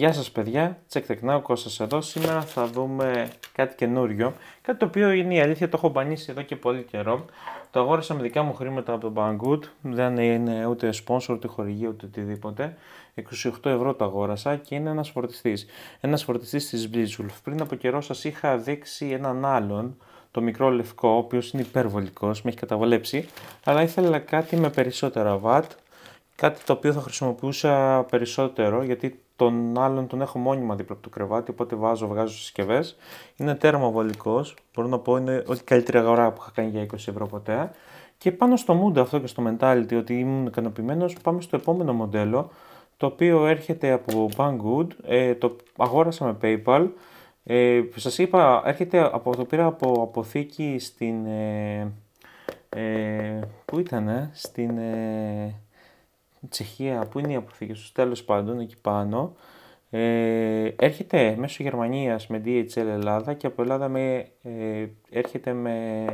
Γεια σας παιδιά, τσεκτεκνάω Κώστας εδώ. Σήμερα θα δούμε κάτι καινούριο, κάτι το οποίο είναι η αλήθεια, το έχω μπανίσει εδώ και πολύ καιρό. Το αγόρασα με δικά μου χρήματα από το Banggood, δεν είναι ούτε sponsor, ούτε χορηγή ούτε οτιδήποτε. 28 ευρώ το αγόρασα και είναι ένας φορτιστής. Ένας φορτιστής της Blitzwolf. Πριν από καιρό σας είχα δείξει έναν άλλον, το μικρό λευκό, ο οποίος είναι υπερβολικός, με έχει καταβολέψει, αλλά ήθελα κάτι με περισσότερα watt, κάτι το οποίο θα χρησιμοποιούσα περισσότερο, γιατί τον άλλον τον έχω μόνιμα δίπλα από το κρεβάτι, οπότε βάζω, βγάζω συσκευές. Είναι τέρμα βολικό. Μπορώ να πω είναι ό,τι καλύτερη αγορά που είχα κάνει για 20 ευρώ ποτέ. Και πάνω στο mood αυτό και στο mentality ότι ήμουν ικανοποιημένος, πάμε στο επόμενο μοντέλο το οποίο έρχεται από Banggood, ε, το αγόρασα με PayPal. Ε, σας είπα, έρχεται από, το πήρα από αποθήκη στην... Ε, ε, πού ήτανε, στην... Ε, Τσεχία, που είναι η αποθήκη τους, τέλος πάντων εκεί πάνω. Ε, έρχεται μέσω Γερμανίας με DHL Ελλάδα και από Ελλάδα με, ε, έρχεται με,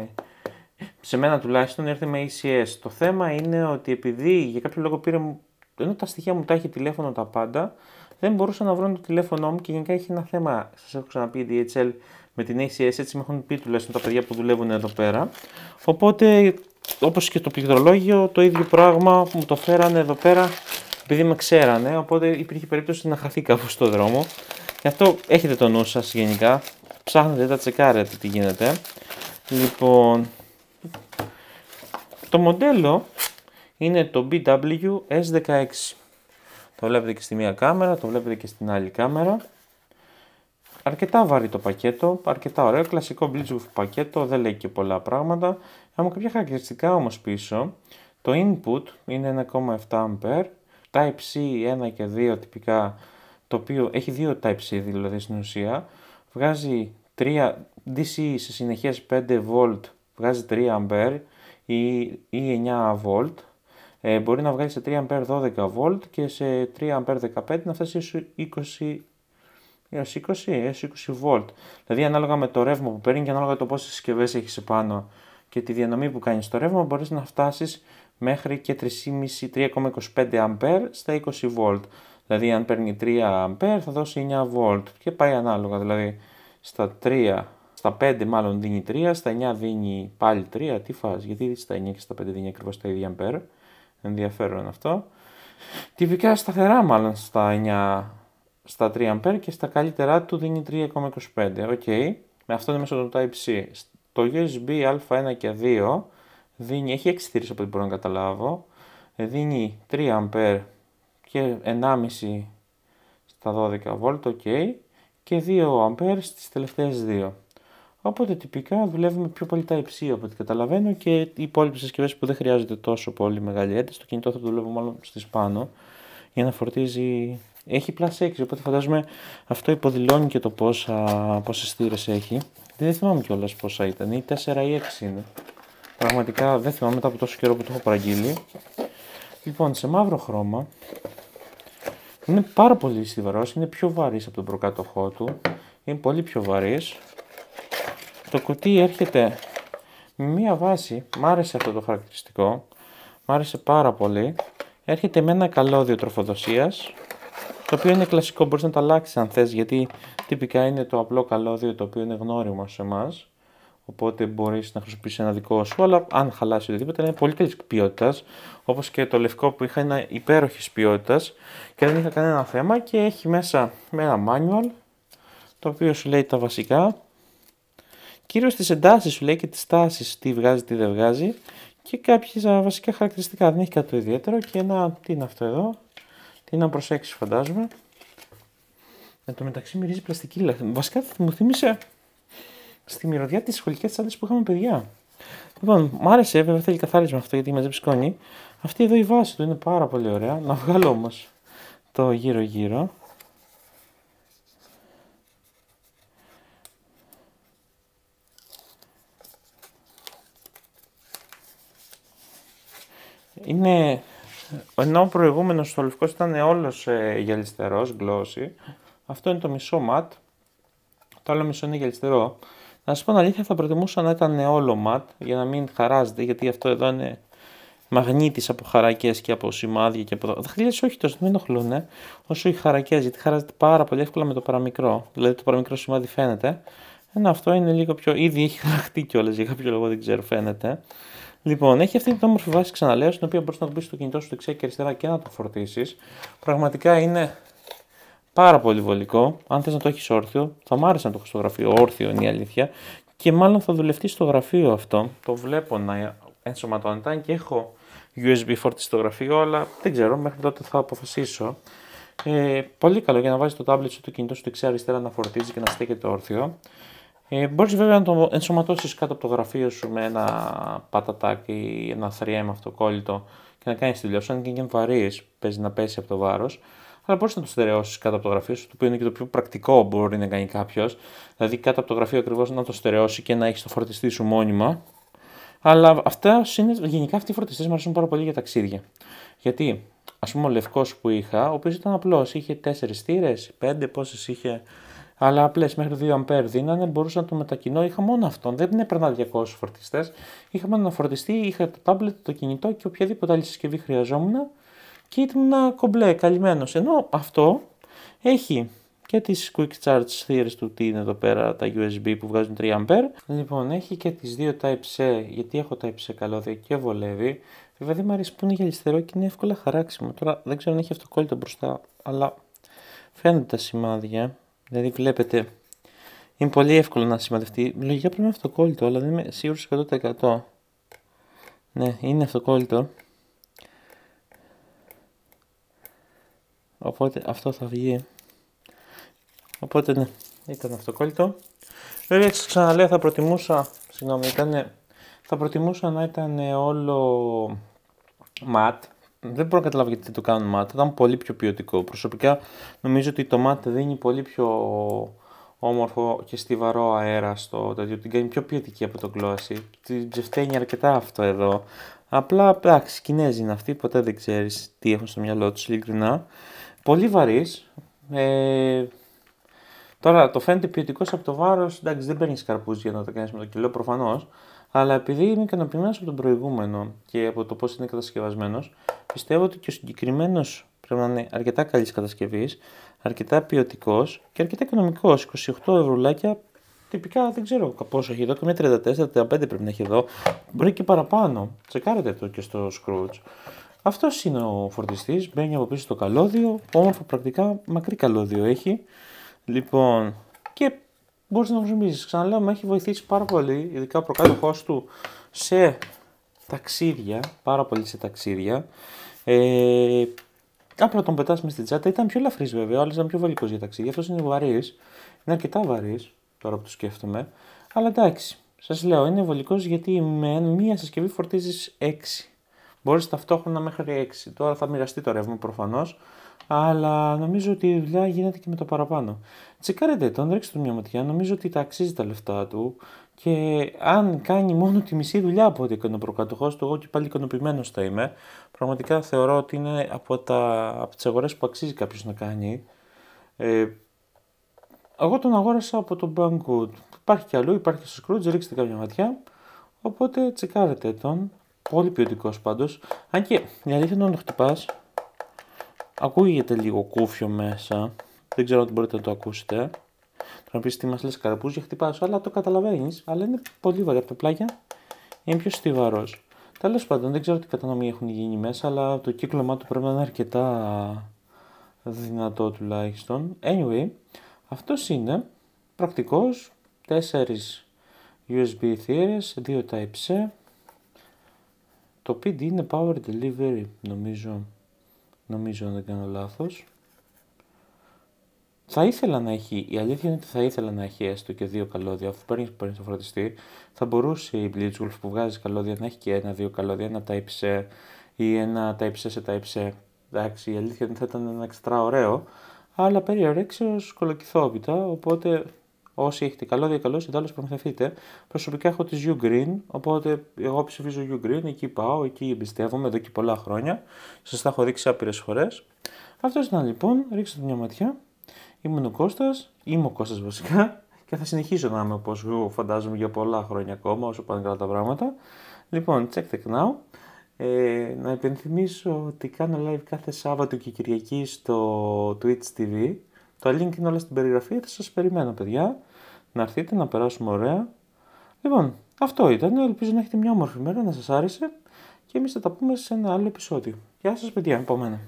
σε μένα τουλάχιστον έρχεται με ECS. Το θέμα είναι ότι επειδή για κάποιο λόγο πήρε, ενώ τα στοιχεία μου τα έχει τηλέφωνο τα πάντα, δεν μπορούσα να βρω το τηλέφωνό μου και γενικά έχει ένα θέμα. Σας έχω ξαναπεί DHL με την ACS, έτσι με έχουν πει τουλάχιστον τα παιδιά που δουλεύουν εδώ πέρα. Οπότε όπως και το πληκτρολόγιο, το ίδιο πράγμα που μου το φέρανε εδώ πέρα επειδή με ξέρανε, οπότε υπήρχε περίπτωση να χαθεί κάπου στο δρόμο. Γι' αυτό έχετε το νου σας γενικά, ψάχνετε, τα τσεκάρετε τι γίνεται. Λοιπόν, το μοντέλο είναι το BW S16. Το βλέπετε και στη μία κάμερα, το βλέπετε και στην άλλη κάμερα. Αρκετά βαρύ το πακέτο, αρκετά ωραίο, κλασικό Bluetooth πακέτο, δεν λέει και πολλά πράγματα. Έχουμε κάποια χαρακτηριστικά όμως πίσω. Το input είναι 1,7A, Type-C 1 και 2 τυπικά, το οποίο έχει δύο Type-C δηλαδή στην ουσία. Βγάζει 3 DC σε συνεχές 5V, βγάζει 3A η ή 9V. Ε, μπορεί να βγάλει σε 3A 12V και σε 3A 15 να φτάσει 20 έως 20, έως 20 V. Δηλαδή ανάλογα με το ρεύμα που παίρνει και ανάλογα το πόσες συσκευές έχεις πάνω και τη διανομή που κάνεις στο ρεύμα μπορείς να φτάσεις μέχρι και 3,5-3,25 A στα 20 V. Δηλαδή αν παίρνει 3 A θα δώσει 9 V και πάει ανάλογα. Δηλαδή στα 3, στα 5 μάλλον δίνει 3, στα 9 δίνει πάλι 3. Τι φας, γιατί στα 9 και στα 5 δίνει ακριβώς τα ίδια A. Ενδιαφέρον αυτό. Τυπικά σταθερά μάλλον στα 9 στα 3 A και στα καλύτερά του δίνει 3,25. Οκ, με αυτό είναι μέσω του Type-C. Το USB α1 και 2 δίνει, έχει 6 από ό,τι μπορώ να καταλάβω, δίνει 3 A και 1,5 στα 12V, οκ. και 2 A στις τελευταίες 2. Οπότε τυπικά δουλεύουμε πιο πολύ Type-C από ό,τι καταλαβαίνω και οι υπόλοιπες συσκευές που δεν χρειάζονται τόσο πολύ μεγάλη ένταση, το κινητό θα το δουλεύω μάλλον στις πάνω για να φορτίζει έχει plus 6, οπότε φαντάζομαι αυτό υποδηλώνει και το πόσα, πόσες θύρες έχει. Δεν θυμάμαι κιόλας πόσα ήταν, ή 4 ή 6 είναι. Πραγματικά δεν θυμάμαι μετά από τόσο καιρό που το έχω παραγγείλει. Λοιπόν, σε μαύρο χρώμα, είναι πάρα πολύ στιβαρός, είναι πιο βαρύς από τον προκάτοχό του. Είναι πολύ πιο βαρύς. Το κουτί έρχεται με μία βάση, μ' άρεσε αυτό το χαρακτηριστικό, μ' άρεσε πάρα πολύ. Έρχεται με ένα καλώδιο τροφοδοσίας, το οποίο είναι κλασικό, μπορείς να το αλλάξεις αν θες, γιατί τυπικά είναι το απλό καλώδιο το οποίο είναι γνώριμο σε εμάς. Οπότε μπορείς να χρησιμοποιήσεις ένα δικό σου, αλλά αν χαλάσει οτιδήποτε είναι πολύ καλής ποιότητας. Όπως και το λευκό που είχα είναι υπέροχης ποιότητας και δεν είχα κανένα θέμα και έχει μέσα με ένα manual το οποίο σου λέει τα βασικά. Κυρίως στι εντάσεις σου λέει και τις τάσει τι βγάζει, τι δεν βγάζει και κάποια ε, βασικά χαρακτηριστικά. Δεν έχει κάτι το ιδιαίτερο και ένα, τι είναι αυτό εδώ, τι να προσέξεις φαντάζομαι. Εν τω μεταξύ μυρίζει πλαστική Βασικά μου θύμισε στη μυρωδιά της σχολικής τσάντα που είχαμε παιδιά. Λοιπόν, μου άρεσε, βέβαια θέλει καθάρισμα αυτό γιατί μαζεύει σκόνη. Αυτή εδώ η βάση του είναι πάρα πολύ ωραία. Να βγάλω όμως το γύρω-γύρω. Είναι ενώ ο προηγούμενος στο Λευκός ήταν όλος ε, γυαλιστερός, Αυτό είναι το μισό ματ. Το άλλο μισό είναι γυαλιστερό. Να σας πω την αλήθεια, θα προτιμούσα να ήταν όλο ματ για να μην χαράζεται, γιατί αυτό εδώ είναι μαγνήτης από χαρακές και από σημάδια και από. Θα χρειάζεται όχι τόσο, μην ενοχλούν ε, όσο οι χαρακές, γιατί χαράζεται πάρα πολύ εύκολα με το παραμικρό. Δηλαδή το παραμικρό σημάδι φαίνεται. Ενώ αυτό είναι λίγο πιο. ήδη έχει χαραχτεί κιόλας για κάποιο λόγο, δεν ξέρω, φαίνεται. Λοιπόν, έχει αυτή την όμορφη βάση ξαναλέω, στην οποία μπορείς να μπεις το κινητό σου δεξιά και αριστερά και να το φορτίσεις. Πραγματικά είναι πάρα πολύ βολικό. Αν θες να το έχεις όρθιο, θα μου άρεσε να το έχω στο γραφείο. Όρθιο είναι η αλήθεια. Και μάλλον θα δουλευτεί στο γραφείο αυτό. Το βλέπω να ενσωματώνεται και έχω USB φορτιστή στο γραφείο, αλλά δεν ξέρω, μέχρι τότε θα αποφασίσω. Ε, πολύ καλό για να βάζεις το tablet σου το κινητό σου δεξιά αριστερά να φορτίζει και να στέκεται όρθιο. Ε, μπορείς βέβαια να το ενσωματώσεις κάτω από το γραφείο σου με ένα πατατάκι, ένα 3M αυτοκόλλητο και να κάνεις τη δουλειά αν και είναι βαρύς, παίζει να πέσει από το βάρος. Αλλά μπορείς να το στερεώσεις κάτω από το γραφείο σου, το οποίο είναι και το πιο πρακτικό μπορεί να κάνει κάποιος. Δηλαδή, κάτω από το γραφείο ακριβώς να το στερεώσει και να έχεις το φορτιστή σου μόνιμα. Αλλά αυτά είναι, γενικά αυτοί οι φορτιστές μου αρέσουν πάρα πολύ για ταξίδια. Γιατί, ας πούμε, ο λευκός που είχα, ο οποίος ήταν απλός, είχε 4 στήρε, 5 πόσες είχε αλλά απλές μέχρι 2 αμπέρ δίνανε, μπορούσα να το μετακινώ. Είχα μόνο αυτόν, δεν έπαιρνα 200 φορτιστές. Είχα μόνο ένα φορτιστή, είχα το τάμπλετ, το κινητό και οποιαδήποτε άλλη συσκευή χρειαζόμουν και ήμουν κομπλέ, καλυμμένος. Ενώ αυτό έχει και τις quick charge θύρες του τι είναι εδώ πέρα τα USB που βγάζουν 3A. Λοιπόν, έχει και τις δύο Type-C, γιατί έχω Type-C καλώδια και βολεύει. Βέβαια δεν μου αρέσει που είναι γελιστερό και είναι εύκολα χαράξιμο. Τώρα δεν ξέρω αν έχει αυτοκόλλητο μπροστά, αλλά φαίνεται τα σημάδια. Δηλαδή βλέπετε, είναι πολύ εύκολο να σημαδευτεί. Λογικά πρέπει να είναι αυτοκόλλητο, αλλά δεν είμαι σίγουρος 100%. Ναι, είναι αυτοκόλλητο. Οπότε αυτό θα βγει. Οπότε ναι, ήταν αυτοκόλλητο. Βέβαια, ξαναλέω, θα προτιμούσα, συγγνώμη, θα προτιμούσα να ήταν όλο ματ, δεν μπορώ να καταλάβω γιατί το κάνουν μάτα. Ήταν πολύ πιο ποιοτικό. Προσωπικά νομίζω ότι το μάτι δίνει πολύ πιο όμορφο και στιβαρό αέρα στο τέτοιο. Την κάνει πιο ποιοτική από το κλώση. Την ψευταίνει αρκετά αυτό εδώ. Απλά εντάξει, Κινέζοι είναι αυτοί, ποτέ δεν ξέρεις τι έχουν στο μυαλό τους ειλικρινά. Πολύ βαρύς. Ε, τώρα το φαίνεται ποιοτικός από το βάρος. Εντάξει, δεν παίρνεις καρπούζι για να το κάνεις με το κιλό προφανώς αλλά επειδή είμαι ικανοποιημένος από τον προηγούμενο και από το πώς είναι κατασκευασμένος, πιστεύω ότι και ο συγκεκριμένος πρέπει να είναι αρκετά καλής κατασκευής, αρκετά ποιοτικός και αρκετά οικονομικός. 28 ευρουλάκια τυπικά δεν ξέρω πόσο έχει μια καμιά 34-35 πρέπει να έχει εδώ. Μπορεί και παραπάνω. Τσεκάρετε το και στο Scrooge. Αυτός είναι ο φορτιστής. Μπαίνει από πίσω το καλώδιο. Όμορφο πρακτικά, μακρύ καλώδιο έχει. Λοιπόν, και μπορείς να βρωμίζει. Ξαναλέω, με έχει βοηθήσει πάρα πολύ, ειδικά ο προκάτοχός του σε ταξίδια, πάρα πολύ σε ταξίδια. Ε, απλά τον πετάς μες στην τσάτα. Ήταν πιο ελαφρύς βέβαια, αλλά ήταν πιο βαλικό για ταξίδια. Αυτός είναι βαρύς. Είναι αρκετά βαρύς, τώρα που το σκέφτομαι. Αλλά εντάξει, σας λέω, είναι βολικός γιατί με μία συσκευή φορτίζεις 6. Μπορείς ταυτόχρονα μέχρι 6. Τώρα θα μοιραστεί το ρεύμα προφανώς αλλά νομίζω ότι η δουλειά γίνεται και με το παραπάνω. Τσεκάρετε τον, ρίξτε του μια ματιά, νομίζω ότι τα αξίζει τα λεφτά του και αν κάνει μόνο τη μισή δουλειά από ό,τι έκανε ο προκατοχός του, εγώ και πάλι ικανοποιημένος θα είμαι. Πραγματικά θεωρώ ότι είναι από, τα, από τις αγορές που αξίζει κάποιος να κάνει. Ε, εγώ τον αγόρασα από τον Banggood. Υπάρχει κι αλλού, υπάρχει και στο Scrooge, ρίξτε κάποια ματιά. Οπότε τσεκάρετε τον. Πολύ ποιοτικός πάντως. Αν και η αλήθεια είναι τον χτυπάς, Ακούγεται λίγο κούφιο μέσα. Δεν ξέρω αν μπορείτε να το ακούσετε. Να πεις τι μας λες για χτυπάς, αλλά το καταλαβαίνεις. Αλλά είναι πολύ βαρύ από τα πλάγια. Είναι πιο στιβαρός. Τέλος πάντων, δεν ξέρω τι κατανομή έχουν γίνει μέσα, αλλά το κύκλωμά του πρέπει να είναι αρκετά δυνατό τουλάχιστον. Anyway, αυτός είναι πρακτικός. 4 USB θύρες, 2 Type-C. Το PD είναι Power Delivery, νομίζω. Νομίζω, αν δεν κάνω λάθος. Θα ήθελα να έχει, η αλήθεια είναι ότι θα ήθελα να έχει έστω και δύο καλώδια. Αφού παίρνεις το φροντιστή, θα μπορούσε η Blitzwolf που βγάζει καλώδια να έχει και ένα-δύο καλώδια, ένα Type-C ή ένα Type-C σε Type-C. Εντάξει, η αλήθεια είναι ότι θα ήταν ένα εξτρά ωραίο, αλλά περί κολοκυθόπιτα, οπότε Όσοι έχετε καλό, καλώ καλό, ιδάλω προμηθευτείτε. Προσωπικά έχω τη U Green, οπότε εγώ ψηφίζω U Green, εκεί πάω, εκεί εμπιστεύομαι εδώ και πολλά χρόνια. Σας τα έχω δείξει άπειρες φορές. Αυτός ήταν λοιπόν, ρίξτε μια ματιά. Ήμουν ο Κώστας, είμαι ο Κώστας βασικά και θα συνεχίσω να είμαι όπως φαντάζομαι για πολλά χρόνια ακόμα, όσο πάνε καλά τα πράγματα. Λοιπόν, check the now. Ε, να υπενθυμίσω ότι κάνω live κάθε Σάββατο και Κυριακή στο Twitch TV. Το link είναι όλα στην περιγραφή, θα σας περιμένω παιδιά να έρθετε, να περάσουμε ωραία. Λοιπόν, αυτό ήταν. Ελπίζω να έχετε μια όμορφη μέρα, να σας άρεσε και εμείς θα τα πούμε σε ένα άλλο επεισόδιο. Γεια σας παιδιά, επόμενα.